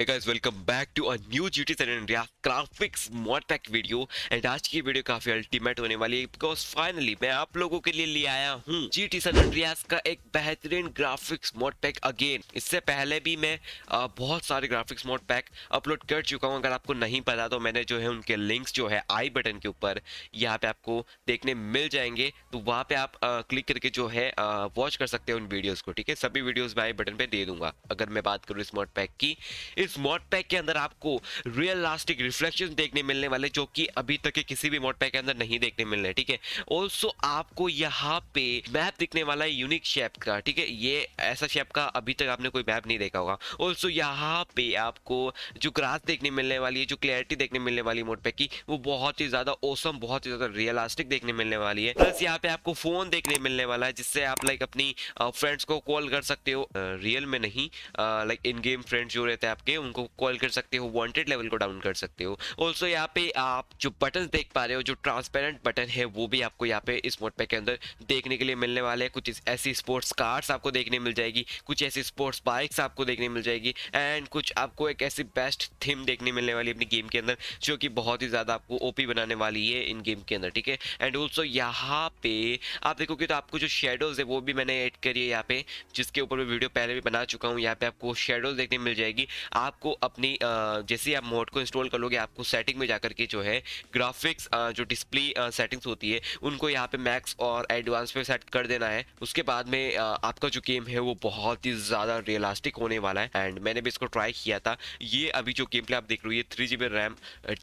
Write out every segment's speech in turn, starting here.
Hey guys, welcome back to a new GT San Andreas Graphics mod pack video and आज की video काफी ultimate होने वाली है बिकॉज फाइनली मैं आप लोगों के लिए ले आया हूँ GT San Andreas का एक बेहतरीन ग्राफिक्स mod pack अगेन इससे पहले भी मैं आ, बहुत सारे ग्राफिक्स mod pack अपलोड कर चुका हूँ अगर आपको नहीं पता तो मैंने जो है उनके लिंक्स जो है आई बटन के ऊपर यहाँ पे आपको देखने मिल जाएंगे तो वहाँ पे आप आ, क्लिक करके जो है वॉच कर सकते हैं उन वीडियोज को ठीक है सभी वीडियोज मैं आई बटन पे दे दूंगा अगर मैं बात करूँ इस मॉड पैक की इस मॉड पैक के अंदर आपको रियल लास्टिक रिफ्लेक्शन देखने मिलने वाले जो कि अभी तक के किसी भी मॉड पैक के अंदर नहीं देखने मिलने ठीक है ऑल्सो आपको यहाँ पे मैप दिखने वाला है यूनिक शेप का ठीक है ये ऐसा शेप का अभी तक आपने कोई मैप नहीं देखा होगा ऑल्सो यहाँ पे आपको जो ग्रास देखने मिलने वाली है जो क्लैरिटी देखने मिलने वाली मोड पैक की वो बहुत ही ज्यादा ओसम बहुत ही ज्यादा रियलास्टिक देखने मिलने वाली है प्लस यहाँ पे आपको फोन देखने मिलने वाला है जिससे आप लाइक अपनी फ्रेंड्स को कॉल कर सकते हो रियल में नहीं लाइक इन गेम फ्रेंड्स जो रहते हैं आपके उनको कॉल कर सकते हो वांटेड लेवल को डाउन कर सकते हो ऑल्सो यहाँ पे आप जो बटन देख पा रहे हो जो ट्रांसपेरेंट बटन है वो भी आपको यहाँ पे इस मोड पैक के अंदर देखने के लिए मिलने वाले हैं कुछ ऐसी स्पोर्ट्स कार्स आपको देखने मिल जाएगी कुछ ऐसी स्पोर्ट्स बाइक्स आपको देखने मिल जाएगी एंड कुछ आपको एक ऐसी बेस्ट थीम देखने मिलने वाली अपनी गेम के अंदर जो कि बहुत ही ज़्यादा आपको ओ बनाने वाली है इन गेम के अंदर ठीक है एंड ऑल्सो यहाँ पे आप देखोगे तो आपको जो शेडोज़ है वो भी मैंने ऐड करी है यहाँ पे जिसके ऊपर मैं वीडियो पहले भी बना चुका हूँ यहाँ पे आपको शेडोज़ देखने मिल जाएगी आप आपको अपनी जैसे आप मोड को इंस्टॉल कर लोगे आपको सेटिंग में जाकर के जो है ग्राफिक्स जो डिस्प्ले सेटिंग्स होती है उनको यहाँ पे मैक्स और एडवांस पे सेट कर देना है उसके बाद में आपका जो गेम है वो बहुत ही ज़्यादा रियलास्टिक होने वाला है एंड मैंने भी इसको ट्राई किया था ये अभी जो गेम प्ले आप देख रहे हो ये थ्री जी रैम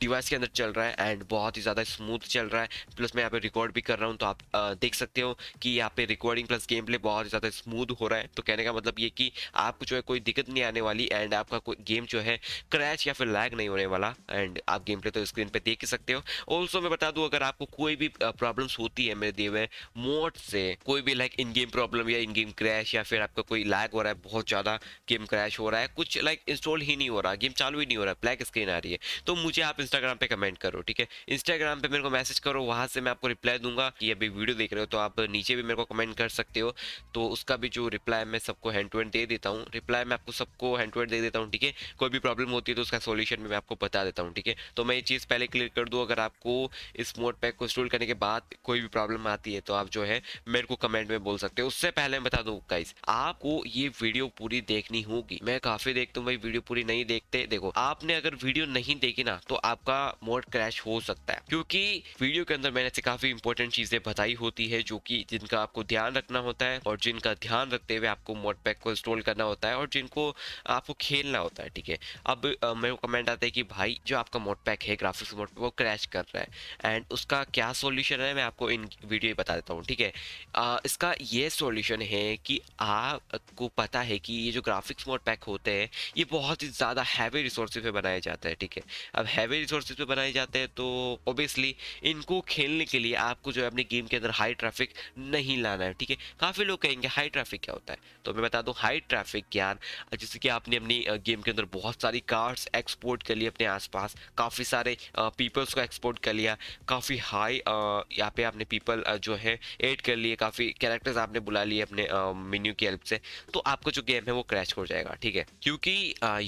डिवाइस के अंदर चल रहा है एंड बहुत ही ज़्यादा स्मूथ चल रहा है प्लस मैं यहाँ पे रिकॉर्ड भी कर रहा हूँ तो आप देख सकते हो कि यहाँ पे रिकॉर्डिंग प्लस गेम प्ले बहुत ज़्यादा स्मूथ हो रहा है तो कहने का मतलब ये कि आपको जो है कोई दिक्कत नहीं आने वाली एंड आपका कोई गेम जो है क्रैच या फिर लैग नहीं होने वाला एंड आप गेम प्ले तो स्क्रीन पर देख ही सकते हो ऑल्सो मैं बता दूँ अगर आपको कोई भी प्रॉब्लम्स होती है मेरे दिए हुए मोड से कोई भी लाइक इन गेम प्रॉब्लम या इन गेम क्रैश या फिर आपका कोई लैग हो रहा है बहुत ज़्यादा गेम क्रैश हो रहा है कुछ लाइक इंस्टॉल ही नहीं हो रहा गेम चालू ही नहीं हो रहा ब्लैक स्क्रीन आ रही है तो मुझे आप इंस्टाग्राम पे कमेंट करो ठीक है इंस्टाग्राम पे मेरे को मैसेज करो वहाँ से मैं आपको रिप्लाई दूंगा कि अभी वीडियो देख रहे हो तो आप नीचे भी मेरे को कमेंट कर सकते हो तो उसका भी जो रिप्लाई मैं सबको हैंड टू हैंड दे देता हूँ रिप्लाई मैं आपको सबको हैंड टू हैंड दे देता हूँ ठीक है कोई भी प्रॉब्लम होती है तो उसका सोल्यूशन भी मैं आपको बता देता हूँ ठीक है तो मैं ये चीज़ पहले क्लियर कर दूँ अगर आपको इस मोड पैक को इंस्टॉल करने के बाद कोई भी प्रॉब्लम आती है तो आप जो है मेरे को कमेंट में बोल सकते हो उससे पहले मैं बता दूँ गाइज आपको ये वीडियो पूरी देखनी होगी मैं काफ़ी देखता हूँ भाई वीडियो पूरी नहीं देखते देखो आपने अगर वीडियो नहीं देखी ना तो आपका मोड क्रैश हो सकता है क्योंकि वीडियो के अंदर मैंने काफ़ी इंपॉर्टेंट चीज़ें बताई होती है जो कि जिनका आपको ध्यान रखना होता है और जिनका ध्यान रखते हुए आपको मोड पैक को इंस्टॉल करना होता है और जिनको आपको खेलना होता है ठीक है अब मेरे को कमेंट आता है कि भाई जो आपका मोड पैक है ग्राफिक्स मोड वो क्रैश कर रहा है एंड उसका क्या सोल्यूशन है मैं आपको इन वीडियो में बता देता हूँ ठीक है इसका ये सोल्यूशन है कि आपको पता है कि ये जो ग्राफिक्स मोड पैक होते हैं ये बहुत ही ज़्यादा हैवी रिसोर्स पे बनाए जाते हैं ठीक है अब हैवी रिसोर्स पर बनाए जाते हैं तो ओबियसली इनको खेलने के लिए आपको जो है अपने गेम के अंदर हाई ट्रैफिक नहीं लाना है ठीक है काफ़ी लोग कहेंगे हाई ट्रैफिक क्या होता है तो मैं बता दूँ हाई ट्रैफिक ज्ञान जैसे कि आपने अपनी गेम के अंदर बहुत सारी कार्स एक्सपोर्ट कर ली अपने आसपास काफ़ी सारे पीपल्स को एक्सपोर्ट कर लिया काफ़ी हाई यहाँ पे आपने पीपल जो है ऐड कर लिए काफ़ी कैरेक्टर्स आपने बुला लिए अपने मेन्यू की हेल्प से तो आपका जो गेम है वो क्रैश हो जाएगा ठीक है क्योंकि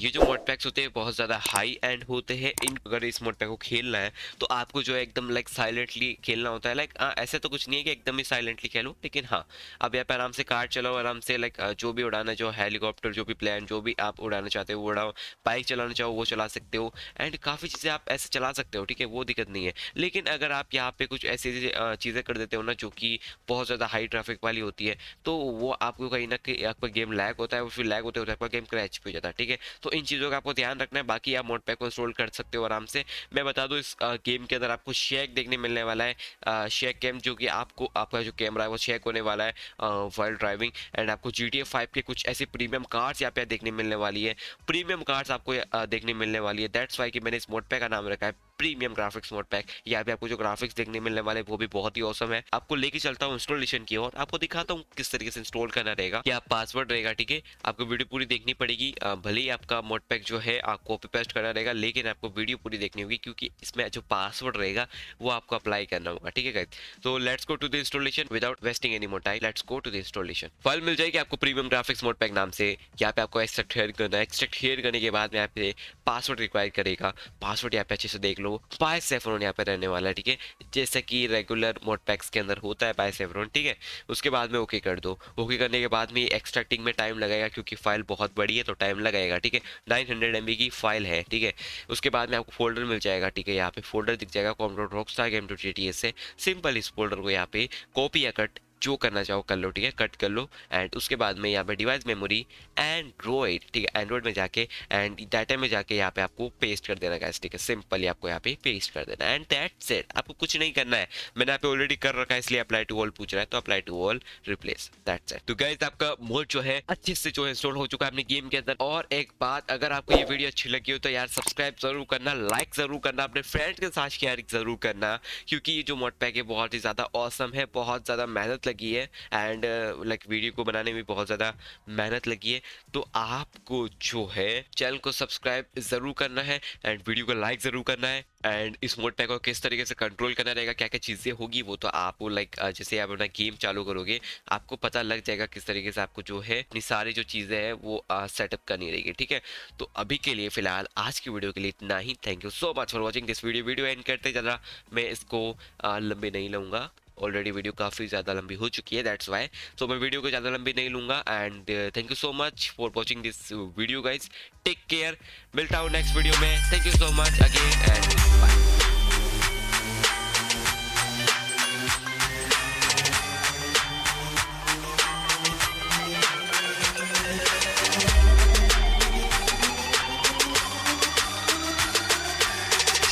ये जो मोड पैक्स होते हैं बहुत ज़्यादा हाई एंड होते हैं इन अगर इस मोड पैक को खेलना है तो आपको जो है एकदम लाइक साइलेंटली खेलना होता है लाइक ऐसे तो कुछ नहीं है कि एकदम ही साइलेंटली खेलो लेकिन हाँ अब यहाँ पे आराम से कार चलाओ आराम से लाइक जो भी उड़ाना जो हेलीकॉप्टर जो भी प्लान जो भी आप उड़ाना चाहते हो वो थोड़ा बाइक चलाना चाहो वो चला सकते हो एंड काफ़ी चीज़ें आप ऐसे चला सकते हो ठीक है वो दिक्कत नहीं है लेकिन अगर आप यहाँ पे कुछ ऐसी ऐसी चीज़ें कर देते हो ना जो कि बहुत ज़्यादा हाई ट्रैफिक वाली होती है तो वो आपको कहीं ना कहीं आपका गेम लैग होता है और फिर लैग होते होते आपका गेम क्रैच भी हो जाता है ठीक है तो इन चीज़ों का आपको ध्यान रखना है बाकी आप मोड पैक इंस्टॉल कर सकते हो आराम से मैं बता दूँ इस गेम के अंदर आपको शेक देखने मिलने वाला है शेक गेम जो कि आपको आपका जो कैमरा है वो शेक होने वाला है वर्ल्ड ड्राइविंग एंड आपको जी टी के कुछ ऐसे प्रीमियम कार्ड्स यहाँ पे देखने मिलने वाली है प्रीमियम प्रीमियम कार्ड्स आपको देखने मिलने वाली है दैट्स वाई कि मैंने इस मोटपे का नाम रखा है प्रीमियम ग्राफिक्स मोड पैक यहाँ पे आपको जो ग्राफिक्स देखने मिलने वाले वो भी बहुत ही औसम है आपको लेके चलता हूँ इंस्टॉलेशन की और आपको दिखाता हूँ किस तरीके से इंस्टॉल करना रहेगा या पासवर्ड रहेगा ठीक है आपको वीडियो पूरी देखनी पड़ेगी भले ही आपका मोड पैक जो है आपको कॉपी पेस्ट करना रहेगा लेकिन आपको वीडियो पूरी देखनी होगी क्योंकि इसमें जो पासवर्ड रहेगा वो आपको अप्लाई करना होगा ठीक है तो let's go to the installation without wasting any more time let's go to the installation file मिल जाएगी आपको प्रीमियम ग्राफिक्स मोड पैक नाम से यहाँ पे आपको एक्सट्रेक्ट हेयर करना है एक्सट्रेक्ट हेयर करने के बाद में यहाँ पे पासवर्ड रिक्वायर करेगा पासवर्ड यहाँ पे अच्छे से देख लो लो बाय सेफरॉन यहाँ पे रहने वाला है ठीक है जैसे कि रेगुलर मोड पैक्स के अंदर होता है बाय सेफरॉन ठीक है उसके बाद में ओके कर दो ओके करने के बाद में एक्सट्रैक्टिंग में टाइम लगेगा क्योंकि फाइल बहुत बड़ी है तो टाइम लगेगा ठीक है नाइन हंड्रेड की फाइल है ठीक है उसके बाद में आपको फोल्डर मिल जाएगा ठीक है यहाँ पे फोल्डर दिख जाएगा कॉम्प्यूटर रॉक स्टार गेम टू टी से सिंपल इस फोल्डर को यहाँ पे कॉपी या कट जो करना चाहो कर लो ठीक है कट कर लो एंड उसके बाद में यहाँ पे डिवाइस मेमोरी एंड्रॉयड ठीक है एंड्रॉयड में जाके एंड डाटा में जाके यहाँ पे आपको पेस्ट कर देना गैस ठीक है सिंपली आपको यहाँ पे पेस्ट कर देना एंड दैट सेट आपको कुछ नहीं करना है मैंने यहाँ पे ऑलरेडी कर रखा है इसलिए अप्लाई टू ऑल पूछ रहा है तो apply to all replace that set तो गैस आपका मोड जो है अच्छे से जो है इंस्टॉल हो चुका है अपने गेम के अंदर और एक बात अगर आपको ये वीडियो अच्छी लगी हो तो यार सब्सक्राइब जरूर करना लाइक जरूर करना अपने फ्रेंड्स के साथ शेयर जरूर करना क्योंकि ये जो मोड पैक है बहुत ही ज्यादा औसम है बहुत ज्यादा मेहनत लगी है एंड लाइक वीडियो को बनाने में बहुत ज़्यादा मेहनत लगी है तो आपको जो है चैनल को सब्सक्राइब ज़रूर करना है एंड वीडियो को लाइक ज़रूर करना है एंड इस मोड पैक को किस तरीके से कंट्रोल करना रहेगा क्या क्या चीज़ें होगी वो तो आपको लाइक uh, जैसे आप अपना गेम चालू करोगे आपको पता लग जाएगा किस तरीके से आपको जो है अपनी सारी जो चीज़ें हैं वो सेटअप uh, करनी रहेगी ठीक है तो अभी के लिए फिलहाल आज की वीडियो के लिए इतना ही thank you so much for watching this video video end करते ज़रा मैं इसको uh, लंबे नहीं लूँगा ऑलरेडी वीडियो काफ़ी ज़्यादा लंबी हो चुकी है दैट्स वाई सो मैं वीडियो को ज़्यादा लंबी नहीं लूँगा and thank you so much for watching this video guys take care मिलता हूँ नेक्स्ट वीडियो में thank you so much again and bye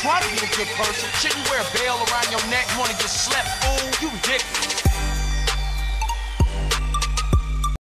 try to be a good person. Shouldn't wear a veil around your neck? You wanna get slept, fool? You ridiculous.